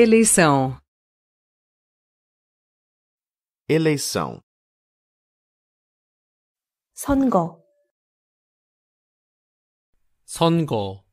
Eleição. Eleição. 선거. 선거.